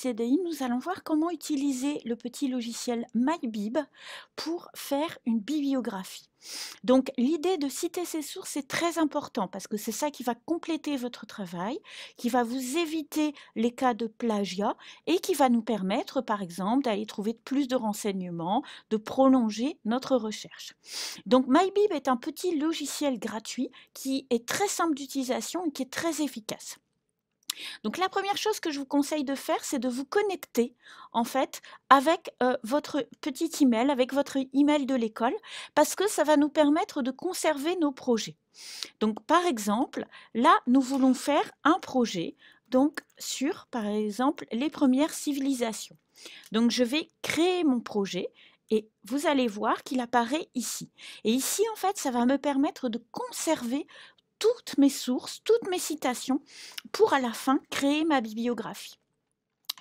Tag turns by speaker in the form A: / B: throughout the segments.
A: CDI, nous allons voir comment utiliser le petit logiciel MyBib pour faire une bibliographie. Donc l'idée de citer ces sources est très important parce que c'est ça qui va compléter votre travail, qui va vous éviter les cas de plagiat et qui va nous permettre par exemple d'aller trouver plus de renseignements, de prolonger notre recherche. Donc MyBib est un petit logiciel gratuit qui est très simple d'utilisation et qui est très efficace. Donc la première chose que je vous conseille de faire, c'est de vous connecter en fait avec euh, votre petit email, avec votre email de l'école, parce que ça va nous permettre de conserver nos projets. Donc par exemple, là, nous voulons faire un projet donc sur par exemple les premières civilisations. Donc je vais créer mon projet et vous allez voir qu'il apparaît ici. Et ici, en fait, ça va me permettre de conserver toutes mes sources, toutes mes citations pour à la fin créer ma bibliographie.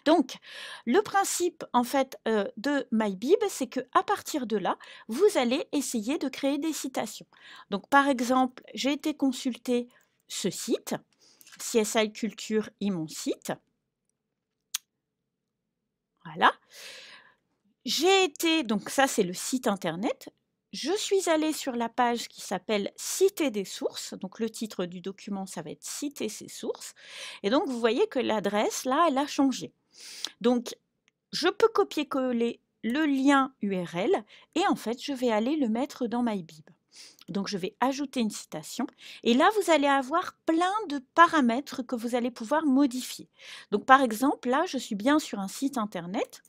A: Donc, le principe en fait euh, de MyBib, c'est que à partir de là, vous allez essayer de créer des citations. Donc, par exemple, j'ai été consulter ce site, CSI Culture et mon site. Voilà. J'ai été, donc ça c'est le site internet, je suis allée sur la page qui s'appelle Citer des sources. Donc le titre du document, ça va être Citer ses sources. Et donc vous voyez que l'adresse, là, elle a changé. Donc je peux copier-coller le lien URL et en fait, je vais aller le mettre dans MyBib. Donc je vais ajouter une citation et là vous allez avoir plein de paramètres que vous allez pouvoir modifier. Donc par exemple là je suis bien sur un site internet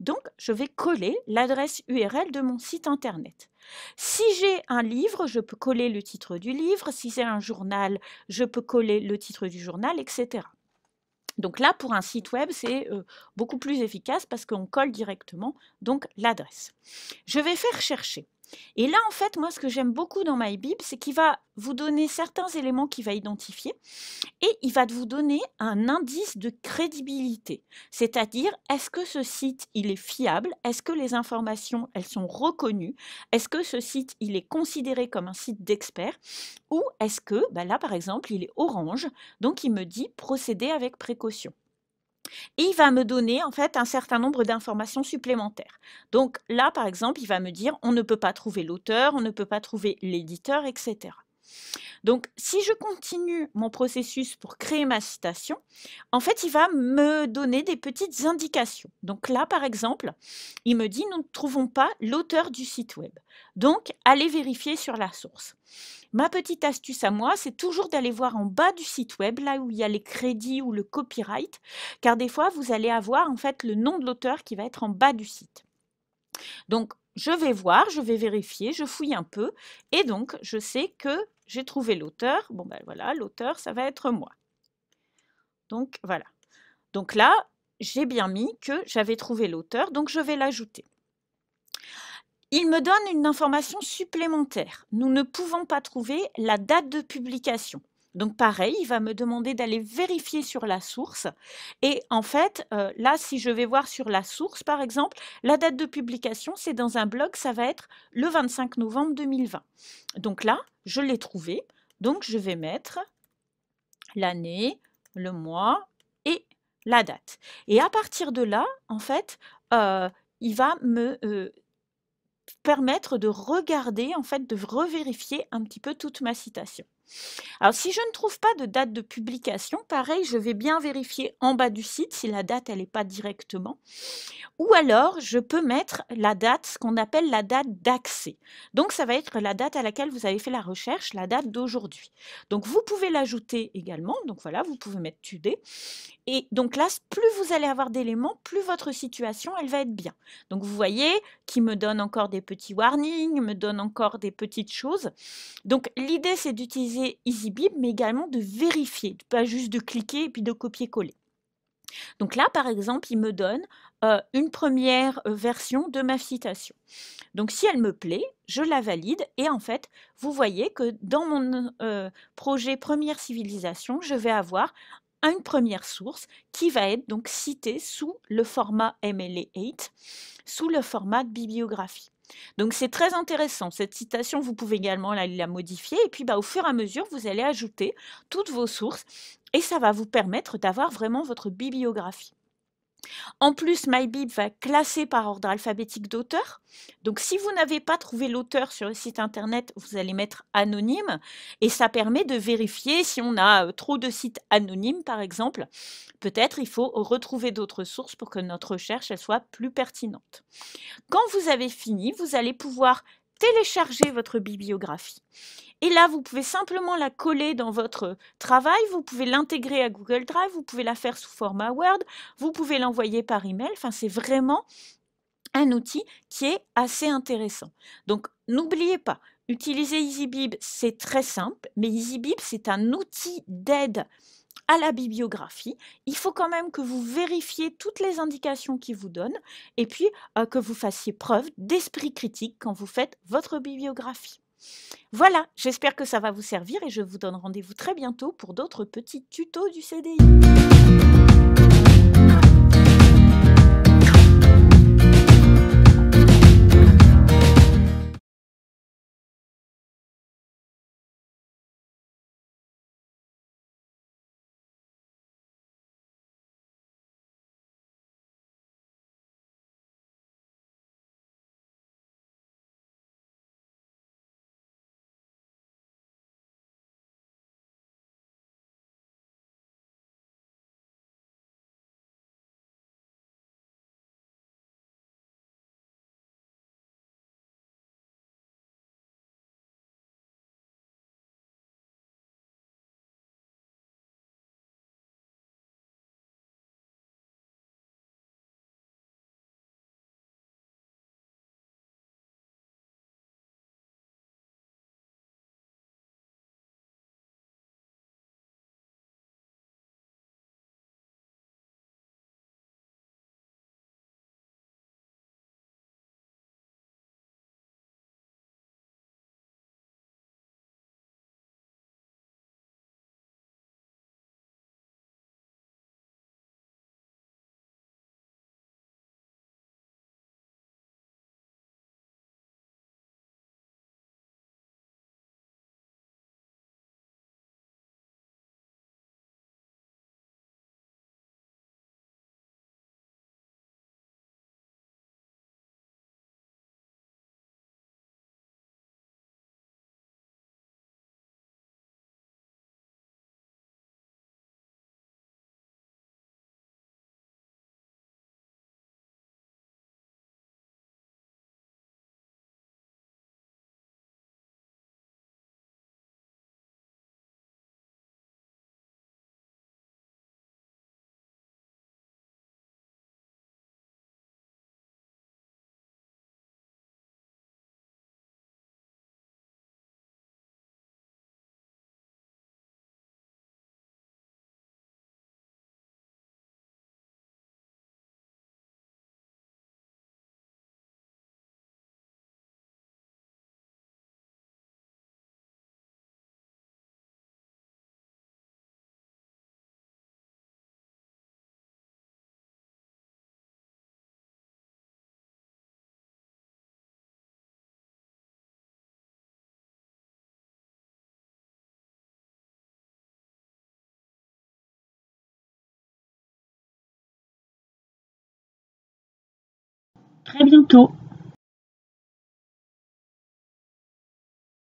A: donc, je vais coller l'adresse URL de mon site Internet. Si j'ai un livre, je peux coller le titre du livre. Si c'est un journal, je peux coller le titre du journal, etc. Donc là, pour un site web, c'est euh, beaucoup plus efficace parce qu'on colle directement donc l'adresse. Je vais faire chercher. Et là, en fait, moi, ce que j'aime beaucoup dans MyBib, c'est qu'il va vous donner certains éléments qu'il va identifier et il va vous donner un indice de crédibilité. C'est-à-dire, est-ce que ce site, il est fiable Est-ce que les informations, elles sont reconnues Est-ce que ce site, il est considéré comme un site d'experts Ou est-ce que, bah là, par exemple, il est orange, donc il me dit procéder avec précaution et il va me donner en fait un certain nombre d'informations supplémentaires. Donc là, par exemple, il va me dire on ne peut pas trouver l'auteur, on ne peut pas trouver l'éditeur, etc. Donc, si je continue mon processus pour créer ma citation, en fait, il va me donner des petites indications. Donc là, par exemple, il me dit, nous ne trouvons pas l'auteur du site web. Donc, allez vérifier sur la source. Ma petite astuce à moi, c'est toujours d'aller voir en bas du site web, là où il y a les crédits ou le copyright, car des fois, vous allez avoir en fait le nom de l'auteur qui va être en bas du site. Donc, je vais voir, je vais vérifier, je fouille un peu, et donc, je sais que j'ai trouvé l'auteur. Bon, ben voilà, l'auteur, ça va être moi. Donc, voilà. Donc là, j'ai bien mis que j'avais trouvé l'auteur, donc je vais l'ajouter. Il me donne une information supplémentaire. Nous ne pouvons pas trouver la date de publication. Donc pareil, il va me demander d'aller vérifier sur la source. Et en fait, euh, là, si je vais voir sur la source, par exemple, la date de publication, c'est dans un blog, ça va être le 25 novembre 2020. Donc là, je l'ai trouvé. Donc je vais mettre l'année, le mois et la date. Et à partir de là, en fait, euh, il va me... Euh, permettre de regarder, en fait, de revérifier un petit peu toute ma citation. Alors si je ne trouve pas de date de publication, pareil, je vais bien vérifier en bas du site si la date elle n'est pas directement. Ou alors je peux mettre la date, ce qu'on appelle la date d'accès. Donc ça va être la date à laquelle vous avez fait la recherche, la date d'aujourd'hui. Donc vous pouvez l'ajouter également. Donc voilà, vous pouvez mettre Tudé. Et donc là, plus vous allez avoir d'éléments, plus votre situation elle va être bien. Donc vous voyez qui me donne encore des petits warnings, me donne encore des petites choses. Donc l'idée c'est d'utiliser EasyBib, mais également de vérifier, pas juste de cliquer et puis de copier-coller. Donc là, par exemple, il me donne euh, une première euh, version de ma citation. Donc si elle me plaît, je la valide et en fait, vous voyez que dans mon euh, projet Première Civilisation, je vais avoir une première source qui va être donc citée sous le format MLA8, sous le format de bibliographie. Donc c'est très intéressant. Cette citation, vous pouvez également la, modifier. Et puis bah, au fur et à mesure, vous allez ajouter toutes vos sources et ça va vous permettre d'avoir vraiment votre bibliographie. En plus, MyBib va classer par ordre alphabétique d'auteur. Donc si vous n'avez pas trouvé l'auteur sur le site internet, vous allez mettre anonyme et ça permet de vérifier si on a euh, trop de sites anonymes par exemple. Peut-être il faut retrouver d'autres sources pour que notre recherche soit plus pertinente. Quand vous avez fini, vous allez pouvoir télécharger votre bibliographie. Et là, vous pouvez simplement la coller dans votre travail, vous pouvez l'intégrer à Google Drive, vous pouvez la faire sous format Word, vous pouvez l'envoyer par email. Enfin, c'est vraiment un outil qui est assez intéressant. Donc, n'oubliez pas, utiliser EasyBib, c'est très simple, mais EasyBib, c'est un outil d'aide à la bibliographie. Il faut quand même que vous vérifiez toutes les indications qu'il vous donnent et puis euh, que vous fassiez preuve d'esprit critique quand vous faites votre bibliographie. Voilà, j'espère que ça va vous servir et je vous donne rendez-vous très bientôt pour d'autres petits tutos du CDI. très bientôt